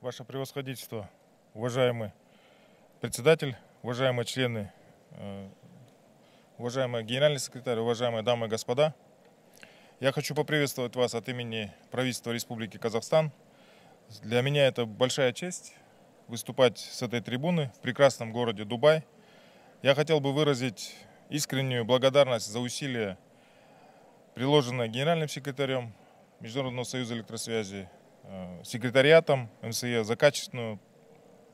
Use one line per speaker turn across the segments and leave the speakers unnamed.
Ваше превосходительство, уважаемый председатель, уважаемые члены, э, уважаемый генеральный секретарь, уважаемые дамы и господа. Я хочу поприветствовать вас от имени правительства Республики Казахстан. Для меня это большая честь выступать с этой трибуны в прекрасном городе Дубай. Я хотел бы выразить искреннюю благодарность за усилия, приложенные генеральным секретарем Международного союза электросвязи Э, секретариатом МСЕ э за качественную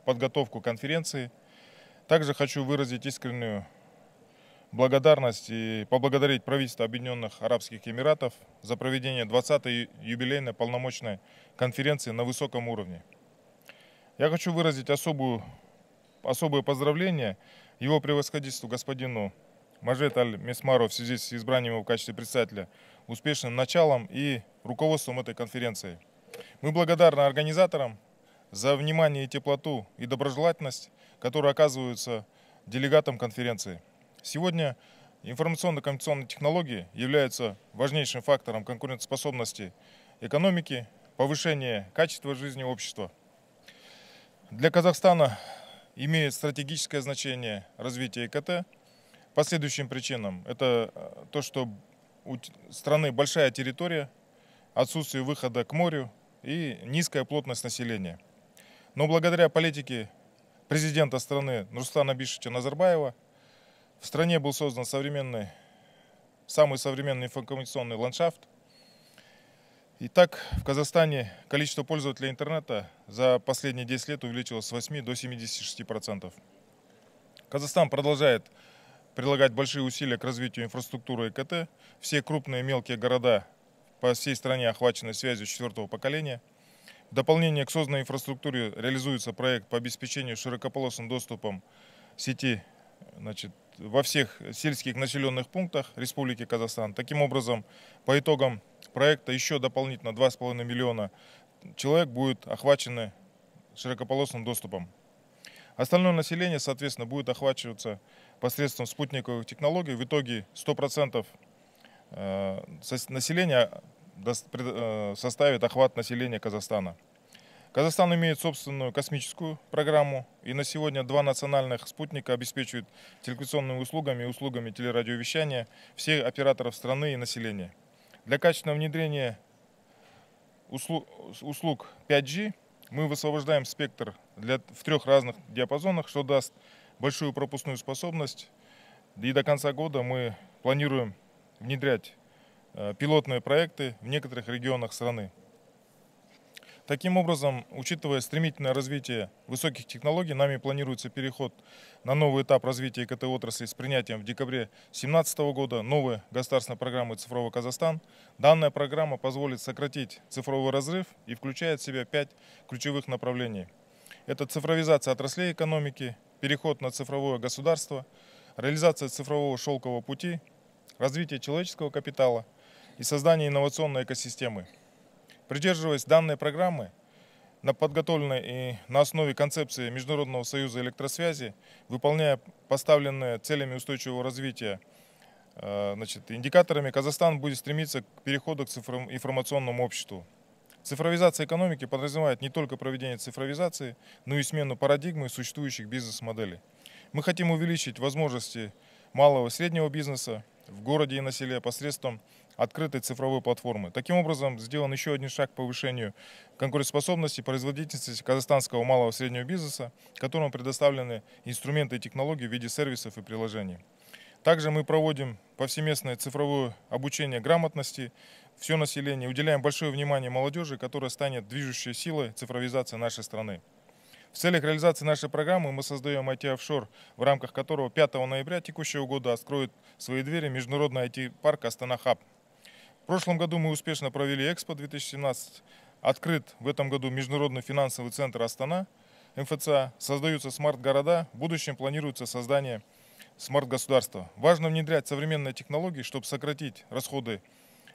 подготовку конференции. Также хочу выразить искреннюю благодарность и поблагодарить правительство Объединенных Арабских Эмиратов за проведение 20-й юбилейной полномочной конференции на высоком уровне. Я хочу выразить особую, особое поздравление его превосходительству господину Мажет Аль-Месмару в связи с избранием его в качестве председателя успешным началом и руководством этой конференции. Мы благодарны организаторам за внимание и теплоту и доброжелательность, которые оказываются делегатам конференции. Сегодня информационно-коммуникационные технологии являются важнейшим фактором конкурентоспособности экономики, повышения качества жизни общества. Для Казахстана имеет стратегическое значение развитие ИКТ по следующим причинам. Это э, то, что у страны большая территория, отсутствие выхода к морю, и низкая плотность населения. Но благодаря политике президента страны Нурслана Бишича Назарбаева в стране был создан современный, самый современный информационный ландшафт. И так в Казахстане количество пользователей интернета за последние 10 лет увеличилось с 8 до 76%. Казахстан продолжает прилагать большие усилия к развитию инфраструктуры ИКТ. Все крупные и мелкие города по всей стране охвачены связью четвертого поколения. В дополнение к созданной инфраструктуре реализуется проект по обеспечению широкополосным доступом сети значит, во всех сельских населенных пунктах Республики Казахстан. Таким образом, по итогам проекта еще дополнительно 2,5 миллиона человек будет охвачены широкополосным доступом. Остальное население, соответственно, будет охвачиваться посредством спутниковых технологий. В итоге 100% э, населения Э, составит охват населения Казахстана. Казахстан имеет собственную космическую программу, и на сегодня два национальных спутника обеспечивают телекоммуникационными услугами и услугами телерадиовещания всех операторов страны и населения. Для качественного внедрения услуг, 5G мы высвобождаем спектр для, в трех разных диапазонах, что даст большую пропускную способность. И до конца года мы планируем внедрять Э, пилотные проекты в некоторых регионах страны. Таким образом, учитывая стремительное развитие высоких технологий, нами планируется переход на новый этап развития ИКТ-отрасли с принятием в декабре 2017 года новой государственной программы «Цифровой Казахстан». Данная программа позволит сократить цифровой разрыв и включает в себя пять ключевых направлений. Это цифровизация отраслей экономики, переход на цифровое государство, реализация цифрового шелкового пути, развитие человеческого капитала – и создания инновационной экосистемы. Придерживаясь данной программы, на подготовленной и на основе концепции Международного союза электросвязи, выполняя поставленные целями устойчивого развития э, значит, индикаторами, Казахстан будет стремиться к переходу к цифром, информационному обществу. Цифровизация экономики подразумевает не только проведение цифровизации, но и смену парадигмы существующих бизнес-моделей. Мы хотим увеличить возможности малого и среднего бизнеса в городе и на селе посредством открытой цифровой платформы. Таким образом, сделан еще один шаг к повышению конкурентоспособности и производительности казахстанского малого и среднего бизнеса, которому предоставлены инструменты и технологии в виде сервисов и приложений. Также мы проводим повсеместное цифровое обучение грамотности, все население, уделяем большое внимание молодежи, которая станет движущей силой цифровизации нашей страны. В целях реализации нашей программы мы создаем IT-офшор, в рамках которого 5 ноября текущего года откроет свои двери международный IT-парк «Астана Хаб», в прошлом году мы успешно провели Экспо 2017. Открыт в этом году Международный финансовый центр Астана, МФЦ Создаются смарт-города. В будущем планируется создание смарт-государства. Важно внедрять современные технологии, чтобы сократить расходы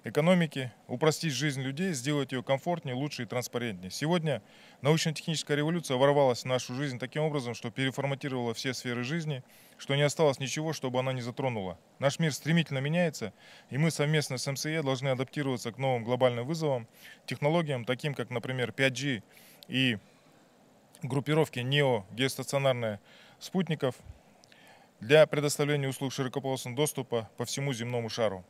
экономики, упростить жизнь людей, сделать ее комфортнее, лучше и транспарентнее. Сегодня научно-техническая революция ворвалась в нашу жизнь таким образом, что переформатировала все сферы жизни, что не осталось ничего, чтобы она не затронула. Наш мир стремительно меняется, и мы совместно с МСЕ должны адаптироваться к новым глобальным вызовам, технологиям, таким как, например, 5G и группировки нео геостационарные спутников для предоставления услуг широкополосного доступа по всему земному шару.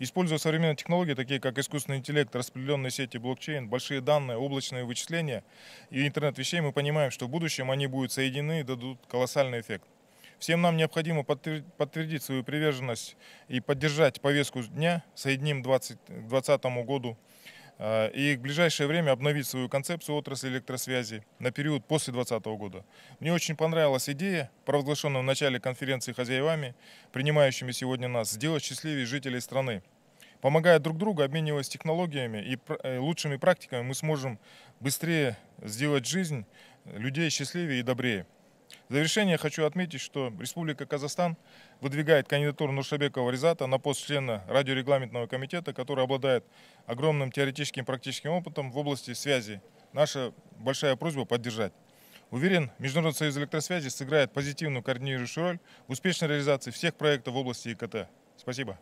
Используя современные технологии, такие как искусственный интеллект, распределенные сети, блокчейн, большие данные, облачные вычисления и интернет вещей, мы понимаем, что в будущем они будут соединены и дадут колоссальный эффект. Всем нам необходимо подтвердить свою приверженность и поддержать повестку дня «Соединим 20, 2020 году» Э, и в ближайшее время обновить свою концепцию отрасли электросвязи на период после 2020 года. Мне очень понравилась идея, провозглашенная в начале конференции хозяевами, принимающими сегодня нас, сделать счастливее жителей страны. Помогая друг другу, обмениваясь технологиями и э, лучшими практиками, мы сможем быстрее сделать жизнь людей счастливее и добрее. В завершение хочу отметить, что Республика Казахстан выдвигает кандидатуру Нуршабекова Резата на пост члена радиорегламентного комитета, который обладает огромным теоретическим и практическим опытом в области связи. Наша большая просьба поддержать. Уверен, Международный союз электросвязи сыграет позитивную координирующую роль в успешной реализации всех проектов в области ИКТ. Спасибо.